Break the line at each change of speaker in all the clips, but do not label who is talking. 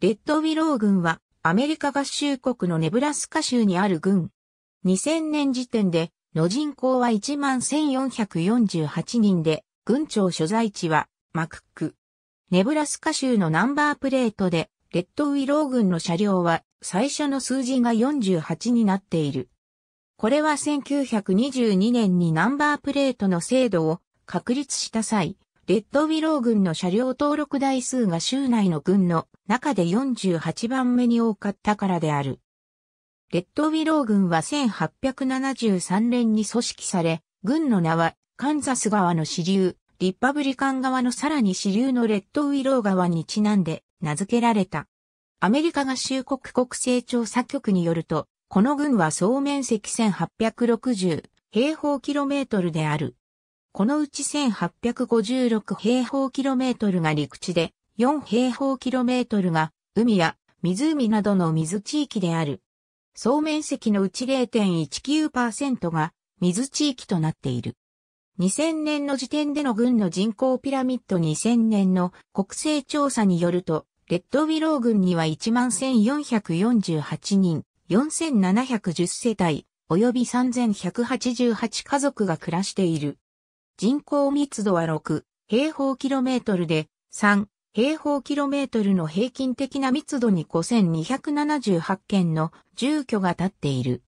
レッドウィロー軍はアメリカ合衆国のネブラスカ州にある軍。2000年時点での人口は11,448人で、軍庁所在地はマクック。ネブラスカ州のナンバープレートで、レッドウィロー軍の車両は最初の数字が48になっている。これは1922年にナンバープレートの制度を確立した際、レッドウィロー軍の車両登録台数が州内の軍の中で48番目に多かったからである。レッドウィロー軍は1873年に組織され、軍の名はカンザス川の支流、リッパブリカン側のさらに支流のレッドウィロー川にちなんで名付けられた。アメリカ合衆国国勢調査局によると、この軍は総面積1860平方キロメートルである。このうち1856平方キロメートルが陸地で、4平方キロメートルが海や湖などの水地域である。総面積のうち0.19%が水地域となっている。2000年の時点での軍の人口ピラミッド2000年の国勢調査によると、レッドウィロー軍には11,448人、4,710世帯、及び3,188家族が暮らしている。人口密度は6平方キロメートルで、3平方キロメートルの平均的な密度に5278件の住居が建っている。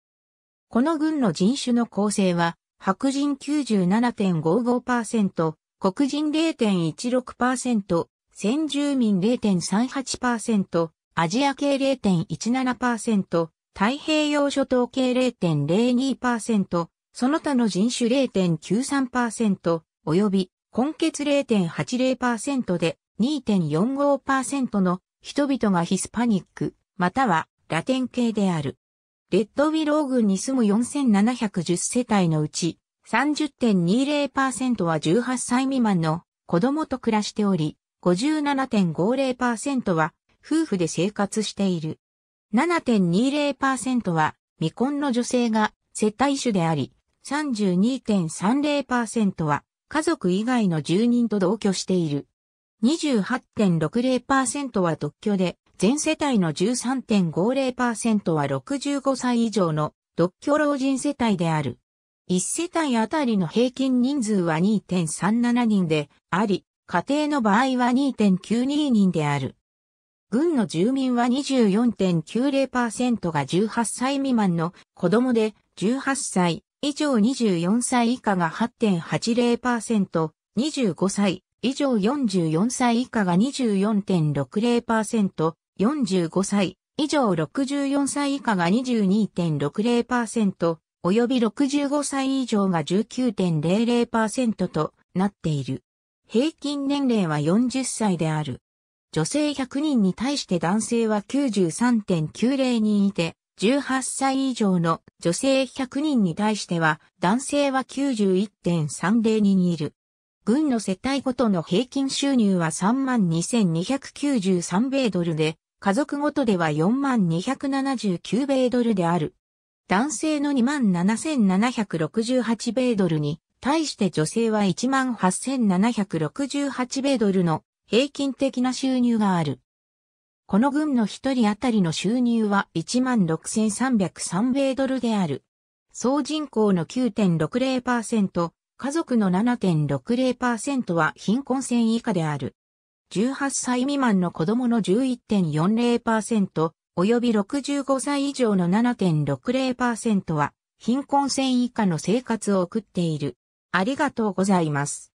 この軍の人種の構成は、白人97.55%、黒人0.16%、先住民0.38%、アジア系0.17%、太平洋諸島系0.02%、その他の人種0.93%及び根血0.80%で2.45%の人々がヒスパニック、またはラテン系である。レッドウィロー郡に住む4710世帯のうち30.20%は18歳未満の子供と暮らしており、57.50%は夫婦で生活している。7.20%は未婚の女性が接待種であり、32.30%は家族以外の住人と同居している。28.60%は独居で、全世帯の13.50%は65歳以上の独居老人世帯である。1世帯あたりの平均人数は2.37人であり、家庭の場合は2.92人である。軍の住民は24.90%が18歳未満の子供で18歳、以上24歳以下が8.80%、25歳以上44歳以下が24.60%、45歳以上64歳以下が22.60%、及び65歳以上が19.00%となっている。平均年齢は40歳である。女性100人に対して男性は93.90人いて、18歳以上の女性100人に対しては、男性は91.30人いる。軍の世帯ごとの平均収入は32,293米ドルで、家族ごとでは4279米ドルである。男性の27,768米ドルに、対して女性は18,768米ドルの平均的な収入がある。この軍の一人当たりの収入は16,303米ドルである。総人口の9.60%、家族の7.60%は貧困線以下である。18歳未満の子供の11.40%、及び65歳以上の7.60%は貧困線以下の生活を送っている。ありがとうございます。